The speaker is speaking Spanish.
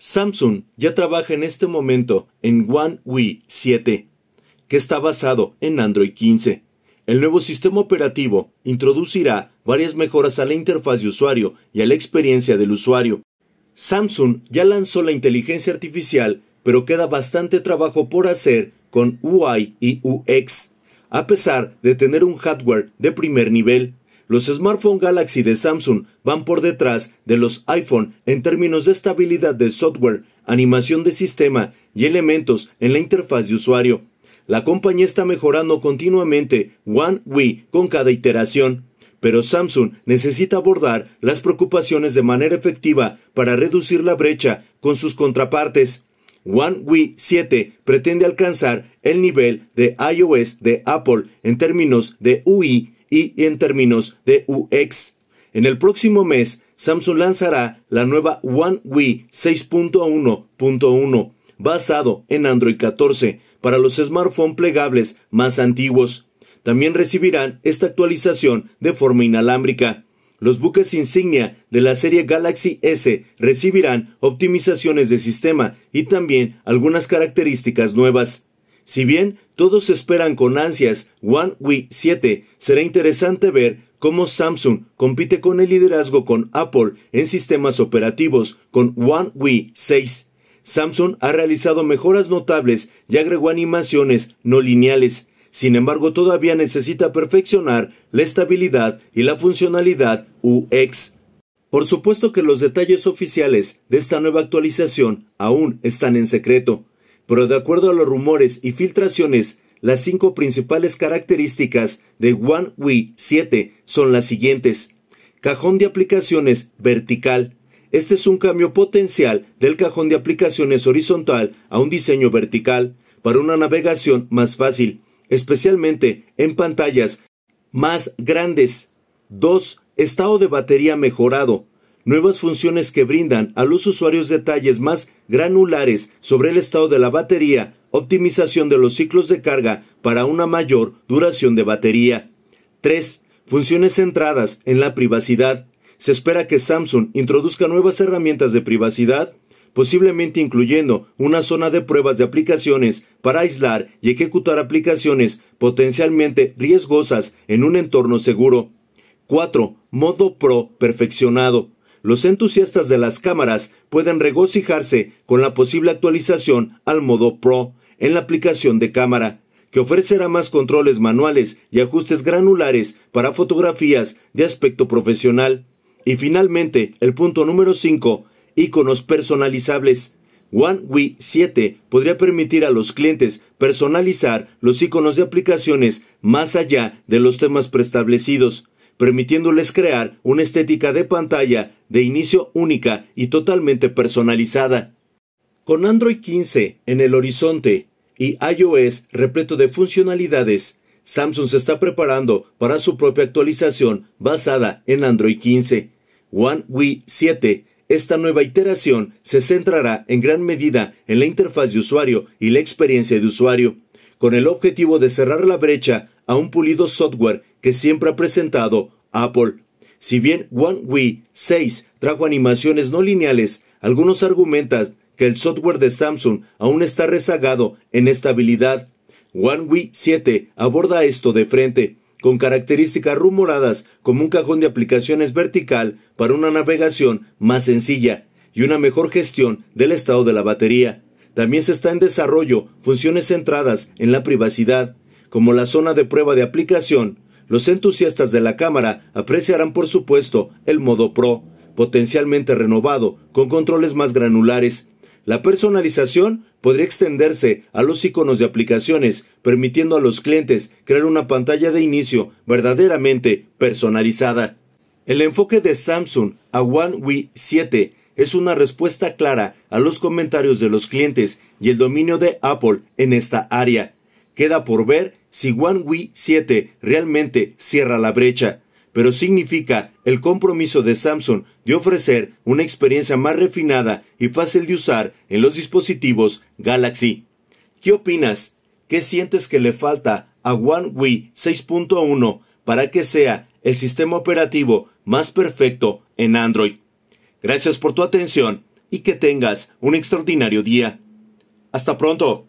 Samsung ya trabaja en este momento en One UI 7, que está basado en Android 15. El nuevo sistema operativo introducirá varias mejoras a la interfaz de usuario y a la experiencia del usuario. Samsung ya lanzó la inteligencia artificial, pero queda bastante trabajo por hacer con UI y UX, a pesar de tener un hardware de primer nivel los smartphones Galaxy de Samsung van por detrás de los iPhone en términos de estabilidad de software, animación de sistema y elementos en la interfaz de usuario. La compañía está mejorando continuamente One UI con cada iteración, pero Samsung necesita abordar las preocupaciones de manera efectiva para reducir la brecha con sus contrapartes. One UI 7 pretende alcanzar el nivel de iOS de Apple en términos de UI y en términos de UX. En el próximo mes, Samsung lanzará la nueva One UI 6.1.1 basado en Android 14 para los smartphones plegables más antiguos. También recibirán esta actualización de forma inalámbrica. Los buques insignia de la serie Galaxy S recibirán optimizaciones de sistema y también algunas características nuevas. Si bien todos esperan con ansias One UI 7, será interesante ver cómo Samsung compite con el liderazgo con Apple en sistemas operativos con One UI 6. Samsung ha realizado mejoras notables y agregó animaciones no lineales. Sin embargo, todavía necesita perfeccionar la estabilidad y la funcionalidad UX. Por supuesto que los detalles oficiales de esta nueva actualización aún están en secreto pero de acuerdo a los rumores y filtraciones, las cinco principales características de One 7 son las siguientes. Cajón de aplicaciones vertical. Este es un cambio potencial del cajón de aplicaciones horizontal a un diseño vertical para una navegación más fácil, especialmente en pantallas más grandes. 2. Estado de batería mejorado nuevas funciones que brindan a los usuarios detalles más granulares sobre el estado de la batería, optimización de los ciclos de carga para una mayor duración de batería. 3. Funciones centradas en la privacidad. Se espera que Samsung introduzca nuevas herramientas de privacidad, posiblemente incluyendo una zona de pruebas de aplicaciones para aislar y ejecutar aplicaciones potencialmente riesgosas en un entorno seguro. 4. Modo Pro perfeccionado los entusiastas de las cámaras pueden regocijarse con la posible actualización al modo Pro en la aplicación de cámara, que ofrecerá más controles manuales y ajustes granulares para fotografías de aspecto profesional. Y finalmente, el punto número 5, iconos personalizables. One 7 podría permitir a los clientes personalizar los iconos de aplicaciones más allá de los temas preestablecidos permitiéndoles crear una estética de pantalla de inicio única y totalmente personalizada. Con Android 15 en el horizonte y iOS repleto de funcionalidades, Samsung se está preparando para su propia actualización basada en Android 15. One UI 7 esta nueva iteración se centrará en gran medida en la interfaz de usuario y la experiencia de usuario, con el objetivo de cerrar la brecha a un pulido software que siempre ha presentado Apple. Si bien One 6 trajo animaciones no lineales, algunos argumentan que el software de Samsung aún está rezagado en estabilidad. One 7 aborda esto de frente, con características rumoradas como un cajón de aplicaciones vertical para una navegación más sencilla y una mejor gestión del estado de la batería. También se está en desarrollo funciones centradas en la privacidad, como la zona de prueba de aplicación, los entusiastas de la cámara apreciarán por supuesto el modo Pro, potencialmente renovado, con controles más granulares. La personalización podría extenderse a los iconos de aplicaciones, permitiendo a los clientes crear una pantalla de inicio verdaderamente personalizada. El enfoque de Samsung a One UI 7 es una respuesta clara a los comentarios de los clientes y el dominio de Apple en esta área. Queda por ver si Wii 7 realmente cierra la brecha, pero significa el compromiso de Samsung de ofrecer una experiencia más refinada y fácil de usar en los dispositivos Galaxy. ¿Qué opinas? ¿Qué sientes que le falta a One 6.1 para que sea el sistema operativo más perfecto en Android? Gracias por tu atención y que tengas un extraordinario día. Hasta pronto.